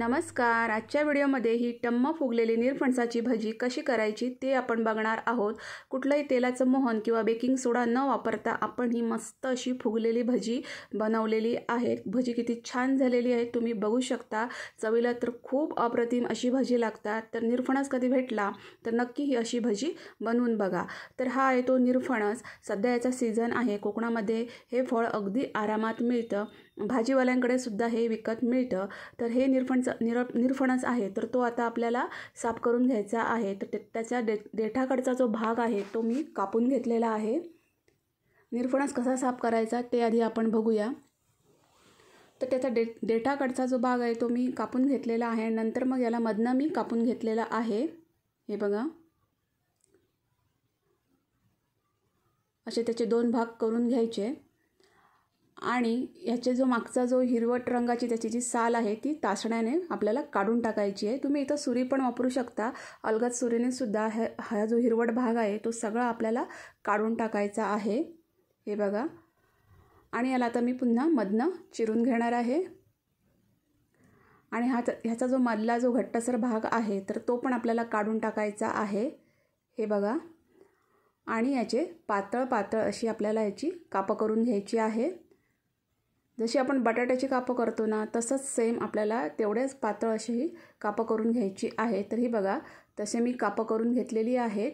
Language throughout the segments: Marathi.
नमस्कार आजच्या व्हिडिओमध्ये ही टम्म फुगलेली निरफणसाची भजी कशी करायची ते आपण बघणार आहोत कुठलंही तेलाचं मोहन किंवा बेकिंग सोडा न वापरता आपण ही मस्त अशी फुगलेली भजी बनवलेली आहे भजी किती छान झालेली आहे तुम्ही बघू शकता चवीला तर खूप अप्रतिम अशी भजी लागतात तर निरफणस कधी भेटला तर नक्की ही अशी भजी बनवून बघा तर हा आहे तो निरफणस सध्या याचा सीझन आहे कोकणामध्ये हे फळ अगदी आरामात मिळतं भाजीवाल्यांकडे सुद्धा हे विकत मिळतं तर हे निरफणस निर निरफणस आहे तर तो आता आपल्याला साफ करून घ्यायचा आहे तर त्याच्या डे देठाकडचा जो भाग आहे तो मी कापून घेतलेला आहे निरफणस कसा साफ करायचा ते आधी आपण बघूया तर त्याचा डे देठाकडचा जो भाग आहे तो मी कापून घेतलेला आहे नंतर मग याला मधनं मी कापून घेतलेला आहे हे बघा असे त्याचे दोन भाग करून घ्यायचे आणि ह्याचे जो मागचा जो हिरवट रंगाची त्याची जी साल आहे ती तासण्याने आपल्याला काढून टाकायची आहे तुम्ही इथं सुरी पण वापरू शकता अलगद सुरीने सुद्धा ह्या हा जो हिरवट भाग आहे तो सगळा आपल्याला काढून टाकायचा आहे हे बघा आणि याला आता मी पुन्हा मधनं चिरून घेणार आहे आणि हा ह्याचा जो मधला जो घट्टसर भाग आहे तर तो पण आपल्याला काढून टाकायचा आहे हे बघा आणि याचे पातळ पातळ अशी आपल्याला याची कापं करून घ्यायची आहे जशी आपण बटाट्याची कापं करतो ना तसंच सेम आपल्याला तेवढ्याच पातळ अशी कापं करून घ्यायची आहे तर ही बघा तसे मी कापं करून घेतलेली आहेत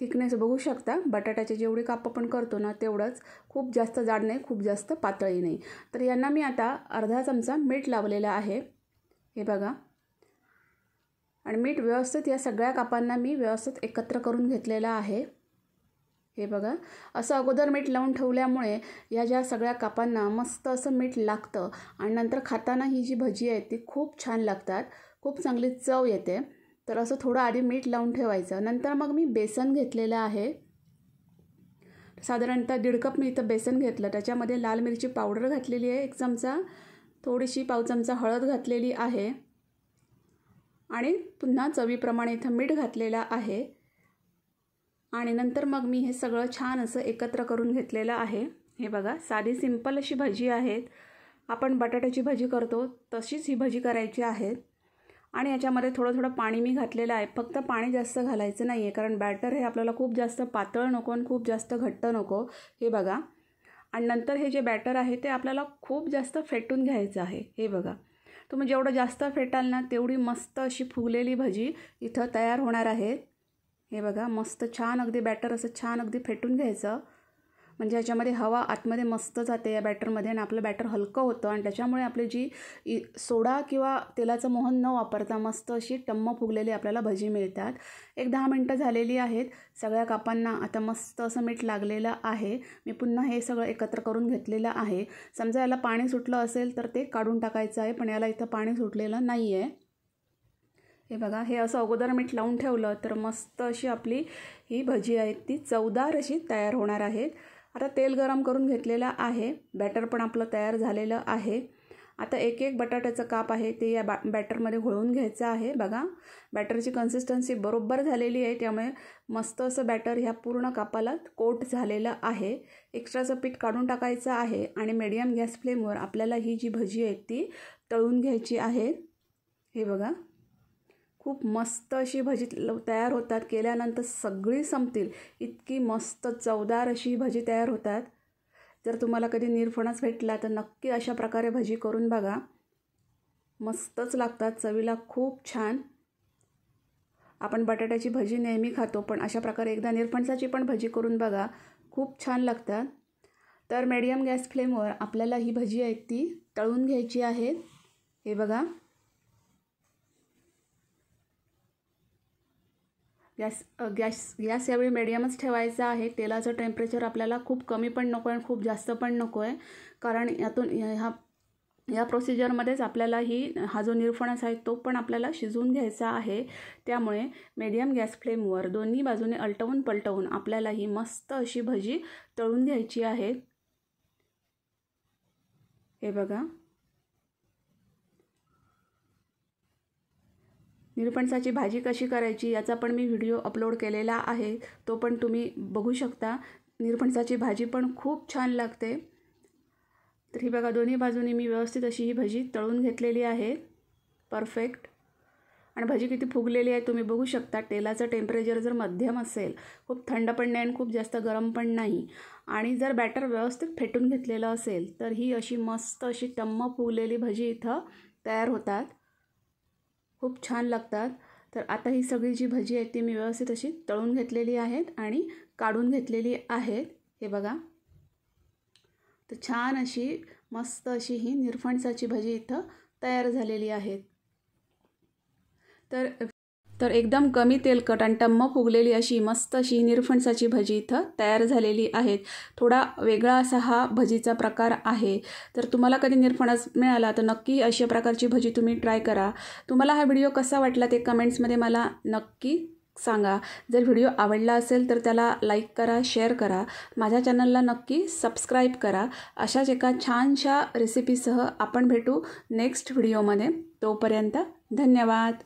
थिकनेस बघू शकता बटाट्याचे जेवढे कापं पण करतो ना तेवढंच खूप जास्त जाड नाही खूप जास्त पातळी नाही तर यांना मी आता अर्धा चमचा मीठ लावलेला आहे हे बघा आणि मीठ व्यवस्थित या सगळ्या कापांना मी व्यवस्थित एकत्र करून घेतलेला आहे हे बघा असं अगोदर मीठ लावून ठेवल्यामुळे या ज्या सगळ्या कापांना मस्त असं मीठ लागतं आणि नंतर खाताना ही जी भजी आहे ती खूप छान लागतात खूप चांगली चव येते तर असं थोडं आधी मीठ लावून ठेवायचं नंतर मग मी बेसन घेतलेलं आहे साधारणतः दीड कप मी इथं बेसन घेतलं त्याच्यामध्ये लाल मिरची पावडर घातलेली आहे एक चमचा थोडीशी पाव चमचा हळद घातलेली आहे आणि पुन्हा चवीप्रमाणे इथं मीठ घातलेलं आहे आणि नंतर मग मी हे सगळं छान असं एकत्र करून घेतलेलं आहे हे बघा साधी सिंपल अशी भजी आहेत आपण बटाट्याची भजी करतो तशीच ही भजी करायची आहेत आणि याच्यामध्ये थोडं थोडं पाणी मी घातलेलं आहे फक्त पाणी जास्त घालायचं नाही आहे कारण बॅटर हे आपल्याला खूप जास्त पातळ नको आणि खूप जास्त घट्ट नको हे बघा आणि नंतर हे जे बॅटर आहे ते आपल्याला खूप जास्त फेटून घ्यायचं आहे हे बघा तुम्ही जेवढं जास्त फेटाल ना तेवढी मस्त अशी फुगलेली भजी इथं तयार होणार आहे हे बघा मस्त छान अगदी बॅटर असं छान अगदी फेटून घ्यायचं म्हणजे याच्यामध्ये हवा आतमध्ये मस्त जाते या बॅटरमध्ये आणि आपलं बॅटर हलकं होतं आणि त्याच्यामुळे आपली जी इ सोडा किंवा तेलाचं मोहन न वापरता मस्त अशी टम्म फुगलेली आपल्याला भजी मिळतात एक दहा मिनटं झालेली आहेत सगळ्या कापांना आता मस्त असं मीठ लागलेलं आहे मी पुन्हा हे सगळं एकत्र करून घेतलेलं आहे समजा याला पाणी सुटलं असेल तर ते काढून टाकायचं आहे पण याला इथं पाणी सुटलेलं नाही आहे हे बघा हे असं अगोदर मीठ लावून ठेवलं तर मस्त अशी आपली ही भजी आहे ती चवदार अशी तयार होणार आहे आता तेल गरम करून घेतलेलं आहे बॅटर पण आपलं तयार झालेलं आहे आता एक एक बटाट्याचं काप आहे ते या बॅ बॅटरमध्ये घोळून घ्यायचं आहे बघा बॅटरची कन्सिस्टन्सी बरोबर झालेली आहे त्यामुळे मस्त असं बॅटर ह्या पूर्ण कापाला कोट झालेलं आहे एक्स्ट्राचं पीठ काढून टाकायचं आहे आणि मिडियम गॅस फ्लेमवर आपल्याला ही जी भजी आहे ती तळून घ्यायची आहे हे बघा खूप मस्त अशी भजी तयार होतात केल्यानंतर सगळी संपतील इतकी मस्त चवदार अशी भजी तयार होतात जर तुम्हाला कधी निरफणस भेटला तर नक्की अशा प्रकारे भजी करून बघा मस्तच लागतात चवीला खूप छान आपण बटाट्याची भजी नेहमी खातो पण अशा प्रकारे एकदा निरफणसाची पण भजी करून बघा खूप छान लागतात तर मीडियम गॅस फ्लेमवर आपल्याला ही भजी आहे ती तळून घ्यायची आहे हे बघा गॅस गॅस गॅस यावेळी मिडियमच ठेवायचा आहे तेलाचं टेम्परेचर आपल्याला खूप कमी पण नको आहे आणि खूप जास्त पण नको आहे कारण यातून ह्या या प्रोसिजरमध्येच आपल्याला ही हा जो निरफणस आहे तो पण आपल्याला शिजवून घ्यायचा आहे त्यामुळे मीडियम गॅस फ्लेमवर दोन्ही बाजूने अलटवून पलटवून आपल्याला ही मस्त अशी भजी तळून घ्यायची आहे हे बघा निरपणसाची भाजी कशी करायची याचा पण मी व्हिडिओ अपलोड केलेला आहे तो पण तुम्ही बघू शकता निरपणसाची भाजी पण खूप छान लागते तर ही बघा दोन्ही बाजूनी मी व्यवस्थित अशी ही भजी तळून घेतलेली आहे परफेक्ट आणि भजी किती फुगलेली आहे तुम्ही बघू शकता तेलाचं टेम्परेचर जर मध्यम असेल खूप थंड पण नाही आणि खूप जास्त गरम पण नाही आणि जर बॅटर व्यवस्थित फेटून घेतलेलं असेल तर ही अशी मस्त अशी टम्म फुगलेली भजी इथं तयार होतात खूप छान लागतात तर आता ही सगळी जी भजी आहे ती मी व्यवस्थित अशी तळून घेतलेली आहेत आणि काढून घेतलेली आहेत हे बघा तर छान अशी मस्त अशी ही निरफणसाची भजी इथं तयार झालेली आहेत तर तर एकदम कमी तेलकट आणि टम्म फुगलेली अशी मस्त अशी निरफणसाची भजी इथं तयार झालेली आहेत थोडा वेगळा असा हा भजीचा प्रकार आहे तर तुम्हाला कधी निरफणस मिळाला तर नक्की अशा प्रकारची भजी तुम्ही ट्राय करा तुम्हाला हा व्हिडिओ कसा वाटला ते कमेंट्समध्ये मला नक्की सांगा जर व्हिडिओ आवडला असेल तर त्याला लाईक करा शेअर करा माझ्या चॅनलला नक्की सबस्क्राईब करा अशाच एका छानशा रेसिपीसह आपण भेटू नेक्स्ट व्हिडिओमध्ये तोपर्यंत धन्यवाद